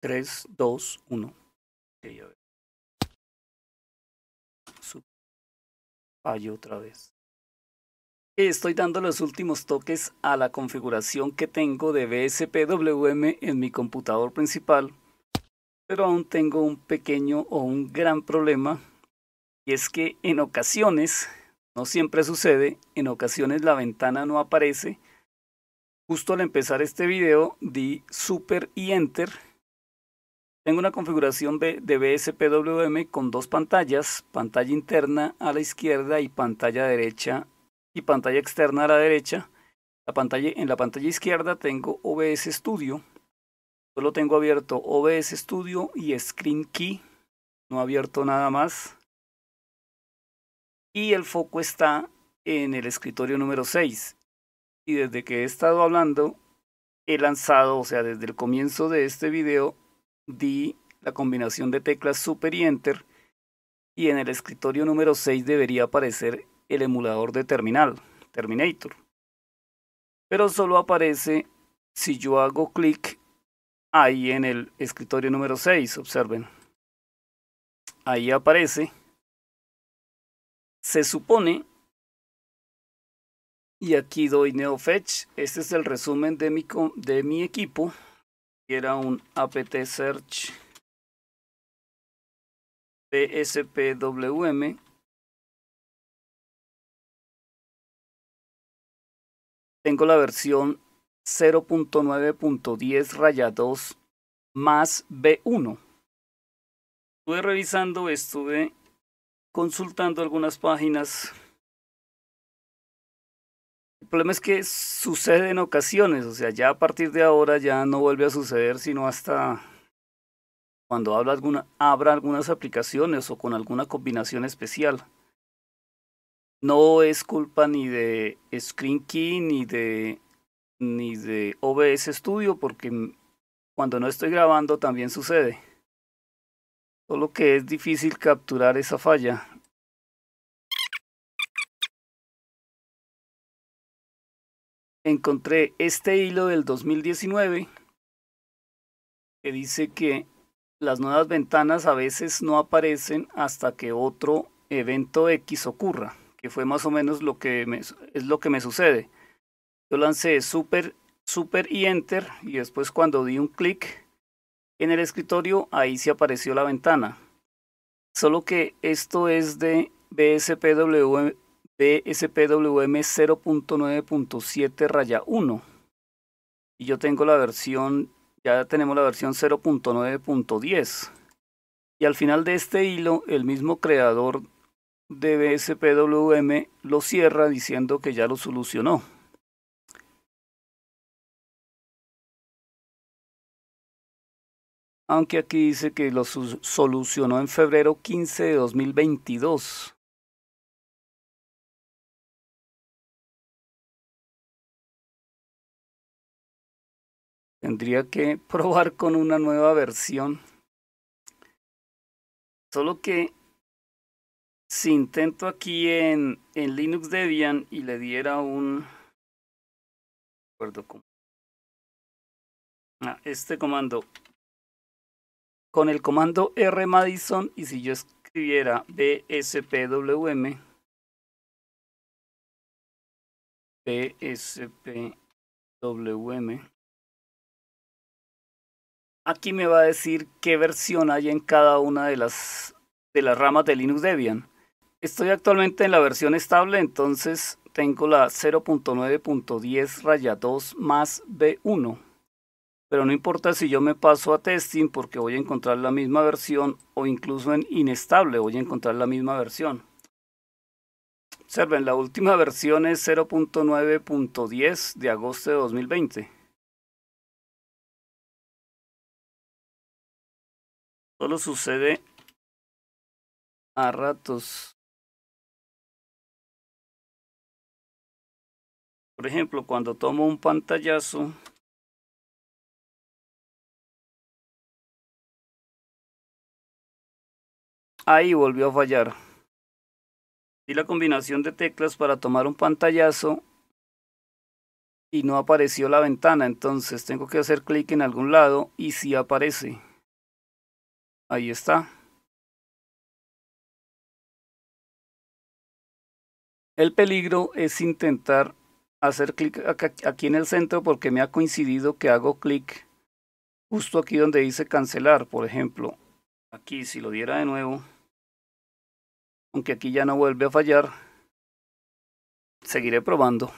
3, 2, 1. Fallo otra vez. Estoy dando los últimos toques a la configuración que tengo de BSPWM en mi computador principal, pero aún tengo un pequeño o un gran problema, y es que en ocasiones, no siempre sucede, en ocasiones la ventana no aparece. Justo al empezar este video di Super y Enter tengo una configuración de, de BSPWM con dos pantallas, pantalla interna a la izquierda y pantalla derecha y pantalla externa a la derecha. La pantalla, en la pantalla izquierda tengo OBS Studio. Solo tengo abierto OBS Studio y Screen Key. No abierto nada más. Y el foco está en el escritorio número 6. Y desde que he estado hablando, he lanzado, o sea, desde el comienzo de este video, di la combinación de teclas Super y Enter y en el escritorio número 6 debería aparecer el emulador de terminal, Terminator. Pero solo aparece si yo hago clic ahí en el escritorio número 6, observen. Ahí aparece. Se supone y aquí doy NeoFetch. Este es el resumen de mi, de mi equipo. Era un apt search PSPWM. Tengo la versión 0.9.10 raya 2 más B1. Estuve revisando, estuve consultando algunas páginas el problema es que sucede en ocasiones, o sea, ya a partir de ahora ya no vuelve a suceder, sino hasta cuando habla alguna, abra algunas aplicaciones o con alguna combinación especial. No es culpa ni de Screen Key ni de, ni de OBS Studio, porque cuando no estoy grabando también sucede. Solo que es difícil capturar esa falla. encontré este hilo del 2019 que dice que las nuevas ventanas a veces no aparecen hasta que otro evento X ocurra, que fue más o menos lo que me, es lo que me sucede. Yo lancé super, super y enter y después cuando di un clic en el escritorio ahí se apareció la ventana. Solo que esto es de BSPWM. BSPWM 0.9.7 raya 1. Y yo tengo la versión, ya tenemos la versión 0.9.10. Y al final de este hilo, el mismo creador de BSPWM lo cierra diciendo que ya lo solucionó. Aunque aquí dice que lo solucionó en febrero 15 de 2022. Tendría que probar con una nueva versión. Solo que si intento aquí en, en Linux Debian y le diera un... con ah, este comando. Con el comando R Madison y si yo escribiera bspwm. bspwm. Aquí me va a decir qué versión hay en cada una de las, de las ramas de Linux Debian. Estoy actualmente en la versión estable, entonces tengo la 0.9.10 raya 2 más B1. Pero no importa si yo me paso a testing porque voy a encontrar la misma versión o incluso en inestable voy a encontrar la misma versión. Observen, la última versión es 0.9.10 de agosto de 2020. sucede a ratos. Por ejemplo, cuando tomo un pantallazo, ahí volvió a fallar. Y la combinación de teclas para tomar un pantallazo y no apareció la ventana, entonces tengo que hacer clic en algún lado y si aparece. Ahí está. El peligro es intentar hacer clic aquí en el centro porque me ha coincidido que hago clic justo aquí donde dice cancelar. Por ejemplo, aquí si lo diera de nuevo, aunque aquí ya no vuelve a fallar, seguiré probando.